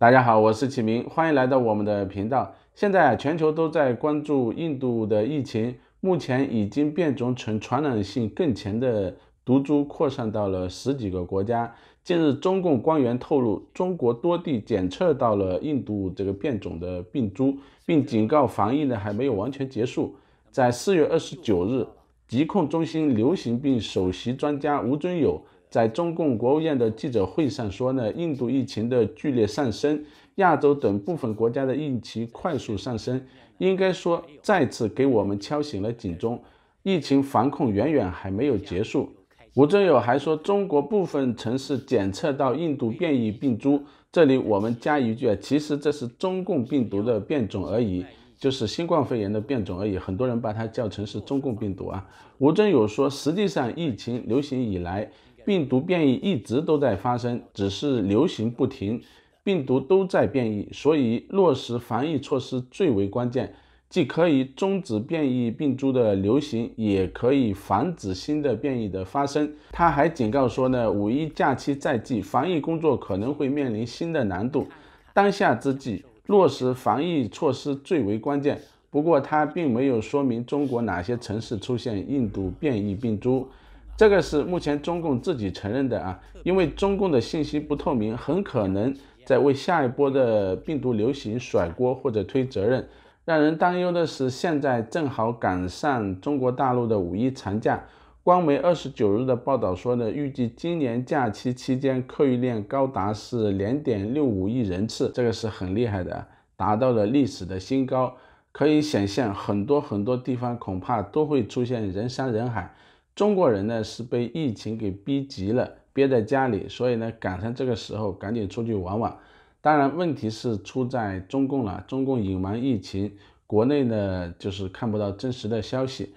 大家好，我是启明，欢迎来到我们的频道。现在全球都在关注印度的疫情，目前已经变种成传染性更强的毒株，扩散到了十几个国家。近日，中共官员透露，中国多地检测到了印度这个变种的病株，并警告防疫呢还没有完全结束。在四月二十九日，疾控中心流行病首席专家吴尊友。在中共国务院的记者会上说呢，印度疫情的剧烈上升，亚洲等部分国家的疫情快速上升，应该说再次给我们敲醒了警钟，疫情防控远远还没有结束。吴尊友还说，中国部分城市检测到印度变异病株，这里我们加一句，其实这是中共病毒的变种而已。就是新冠肺炎的变种而已，很多人把它叫成是中共病毒啊。吴尊友说，实际上疫情流行以来，病毒变异一直都在发生，只是流行不停，病毒都在变异。所以落实防疫措施最为关键，既可以终止变异病株的流行，也可以防止新的变异的发生。他还警告说呢，五一假期在即，防疫工作可能会面临新的难度。当下之际。落实防疫措施最为关键。不过，它并没有说明中国哪些城市出现印度变异病毒，这个是目前中共自己承认的啊。因为中共的信息不透明，很可能在为下一波的病毒流行甩锅或者推责任。让人担忧的是，现在正好赶上中国大陆的五一长假。光媒二十九日的报道说呢，预计今年假期期间客运量高达是两点六五亿人次，这个是很厉害的，达到了历史的新高。可以想象，很多很多地方恐怕都会出现人山人海。中国人呢是被疫情给逼急了，憋在家里，所以呢赶上这个时候赶紧出去玩玩。当然，问题是出在中共了，中共隐瞒疫情，国内呢就是看不到真实的消息。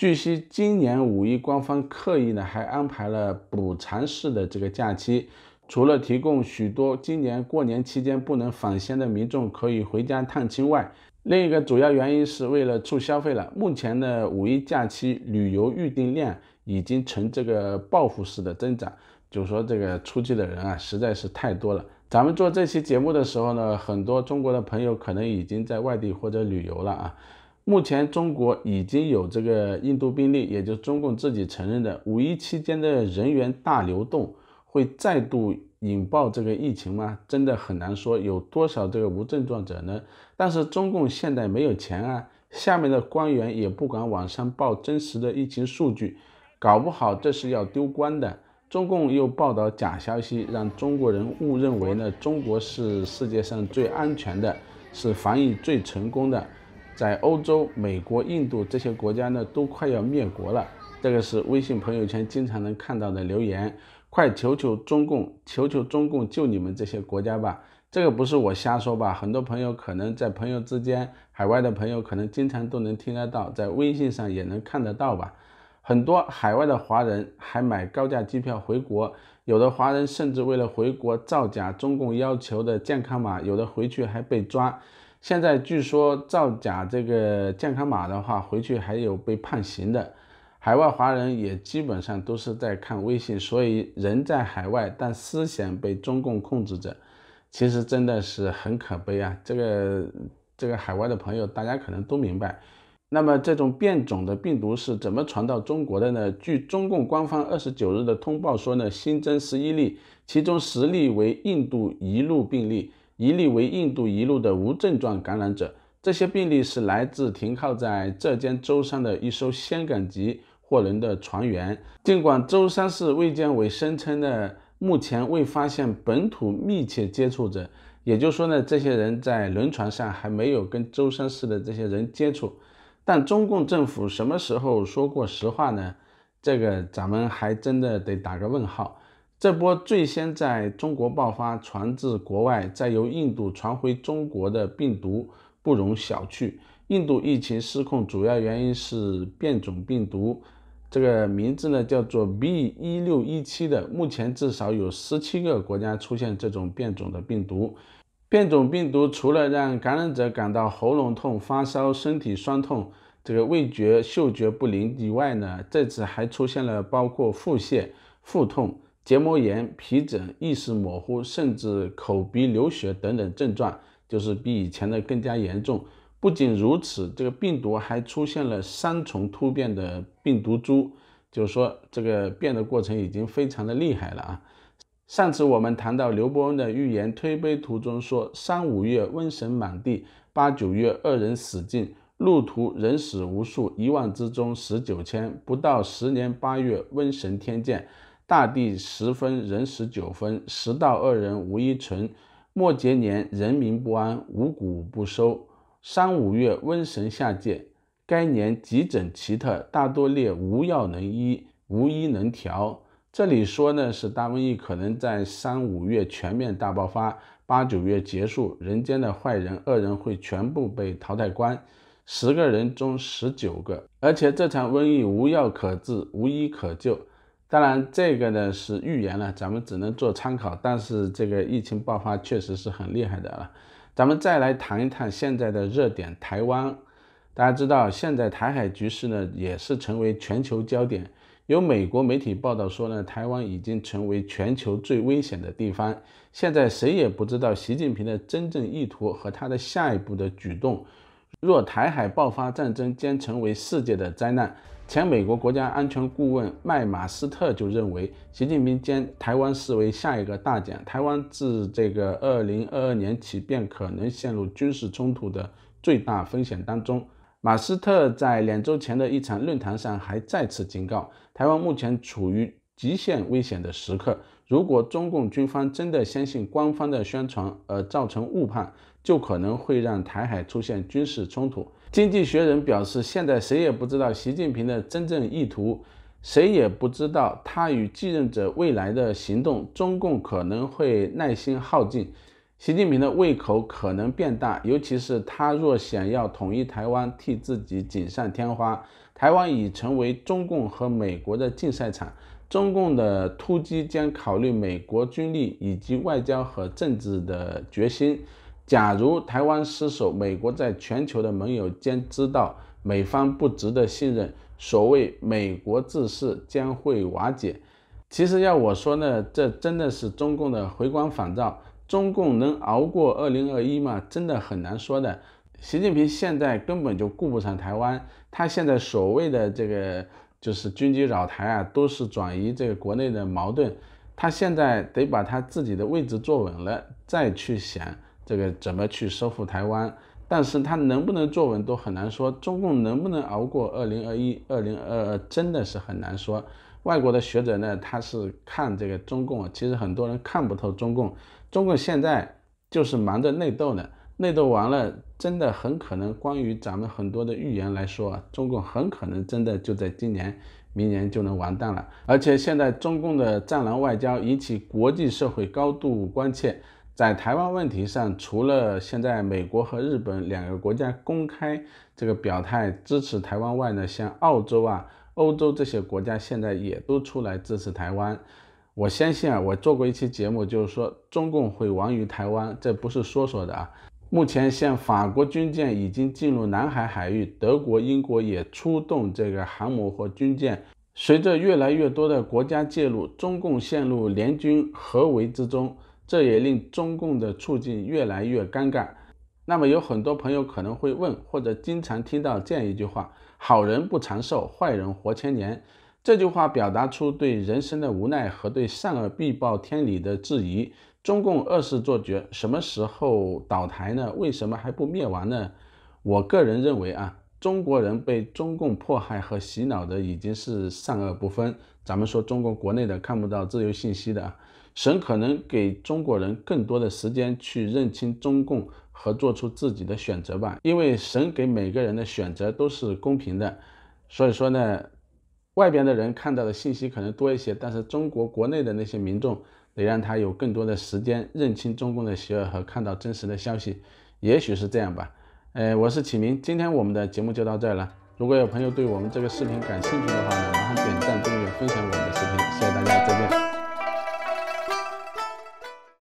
据悉，今年五一官方刻意呢还安排了补偿式的这个假期，除了提供许多今年过年期间不能返乡的民众可以回家探亲外，另一个主要原因是为了促消费了。目前的五一假期旅游预订量已经呈这个报复式的增长，就说这个出去的人啊实在是太多了。咱们做这期节目的时候呢，很多中国的朋友可能已经在外地或者旅游了啊。目前中国已经有这个印度病例，也就是中共自己承认的五一期间的人员大流动会再度引爆这个疫情吗？真的很难说有多少这个无症状者呢？但是中共现在没有钱啊，下面的官员也不敢网上报真实的疫情数据，搞不好这是要丢官的。中共又报道假消息，让中国人误认为呢中国是世界上最安全的，是防疫最成功的。在欧洲、美国、印度这些国家呢，都快要灭国了。这个是微信朋友圈经常能看到的留言，快求求中共，求求中共救你们这些国家吧！这个不是我瞎说吧？很多朋友可能在朋友之间，海外的朋友可能经常都能听得到，在微信上也能看得到吧？很多海外的华人还买高价机票回国，有的华人甚至为了回国造假中共要求的健康码，有的回去还被抓。现在据说造假这个健康码的话，回去还有被判刑的。海外华人也基本上都是在看微信，所以人在海外，但思想被中共控制着，其实真的是很可悲啊。这个这个海外的朋友，大家可能都明白。那么这种变种的病毒是怎么传到中国的呢？据中共官方二十九日的通报说呢，新增十一例，其中十例为印度一路病例。一例为印度一路的无症状感染者，这些病例是来自停靠在浙江舟山的一艘香港籍货轮的船员。尽管舟山市卫健委声称呢，目前未发现本土密切接触者，也就是说呢，这些人在轮船上还没有跟舟山市的这些人接触。但中共政府什么时候说过实话呢？这个咱们还真的得打个问号。这波最先在中国爆发，传至国外，再由印度传回中国的病毒不容小觑。印度疫情失控主要原因是变种病毒，这个名字呢叫做 B 一六一七的。目前至少有十七个国家出现这种变种的病毒。变种病毒除了让感染者感到喉咙痛、发烧、身体酸痛，这个味觉、嗅觉不灵以外呢，这次还出现了包括腹泻、腹痛。结膜炎、皮疹、意识模糊，甚至口鼻流血等等症状，就是比以前的更加严重。不仅如此，这个病毒还出现了三重突变的病毒株，就是说这个变的过程已经非常的厉害了啊。上次我们谈到刘伯温的预言《推杯图》中说：“三五月瘟神满地，八九月恶人死尽，路途人死无数，一万之中十九千，不到十年八月瘟神天降。”大地十分，人十九分，十到二人无一存。末节年，人民不安，五谷不收。三五月瘟神下界，该年急诊奇特，大多列无药能医，无医能调。这里说呢，是大瘟疫可能在三五月全面大爆发，八九月结束。人间的坏人恶人会全部被淘汰光，十个人中十九个，而且这场瘟疫无药可治，无医可救。当然，这个呢是预言了，咱们只能做参考。但是这个疫情爆发确实是很厉害的了。咱们再来谈一谈现在的热点——台湾。大家知道，现在台海局势呢也是成为全球焦点。有美国媒体报道说呢，台湾已经成为全球最危险的地方。现在谁也不知道习近平的真正意图和他的下一步的举动。若台海爆发战争，将成为世界的灾难。前美国国家安全顾问麦马斯特就认为，习近平将台湾视为下一个大奖，台湾自这个2022年起便可能陷入军事冲突的最大风险当中。马斯特在两周前的一场论坛上还再次警告，台湾目前处于。极限危险的时刻，如果中共军方真的相信官方的宣传而造成误判，就可能会让台海出现军事冲突。《经济学人》表示，现在谁也不知道习近平的真正意图，谁也不知道他与继任者未来的行动。中共可能会耐心耗尽，习近平的胃口可能变大，尤其是他若想要统一台湾，替自己锦上添花。台湾已成为中共和美国的竞赛场。中共的突击将考虑美国军力以及外交和政治的决心。假如台湾失守，美国在全球的盟友将知道美方不值得信任。所谓美国自视将会瓦解。其实要我说呢，这真的是中共的回光返照。中共能熬过二零二一吗？真的很难说的。习近平现在根本就顾不上台湾，他现在所谓的这个。就是军机扰台啊，都是转移这个国内的矛盾。他现在得把他自己的位置坐稳了，再去想这个怎么去收复台湾。但是他能不能坐稳都很难说。中共能不能熬过二零二一、二零二二，真的是很难说。外国的学者呢，他是看这个中共，其实很多人看不透中共。中共现在就是忙着内斗呢。内斗完了，真的很可能。关于咱们很多的预言来说啊，中共很可能真的就在今年、明年就能完蛋了。而且现在中共的战狼外交引起国际社会高度关切。在台湾问题上，除了现在美国和日本两个国家公开这个表态支持台湾外呢，像澳洲啊、欧洲这些国家现在也都出来支持台湾。我相信啊，我做过一期节目，就是说中共会亡于台湾，这不是说说的啊。目前，像法国军舰已经进入南海海域，德国、英国也出动这个航母和军舰。随着越来越多的国家介入，中共陷入联军合围之中，这也令中共的处境越来越尴尬。那么，有很多朋友可能会问，或者经常听到这样一句话：“好人不长寿，坏人活千年。”这句话表达出对人生的无奈和对善恶必报天理的质疑。中共恶次做绝，什么时候倒台呢？为什么还不灭亡呢？我个人认为啊，中国人被中共迫害和洗脑的已经是善恶不分。咱们说中国国内的看不到自由信息的，神可能给中国人更多的时间去认清中共和做出自己的选择吧。因为神给每个人的选择都是公平的，所以说呢。外边的人看到的信息可能多一些，但是中国国内的那些民众得让他有更多的时间认清中共的邪恶和看到真实的消息，也许是这样吧。呃，我是启明，今天我们的节目就到这了。如果有朋友对我们这个视频感兴趣的话呢，麻烦点赞、订阅、分享我们的视频，谢谢大家。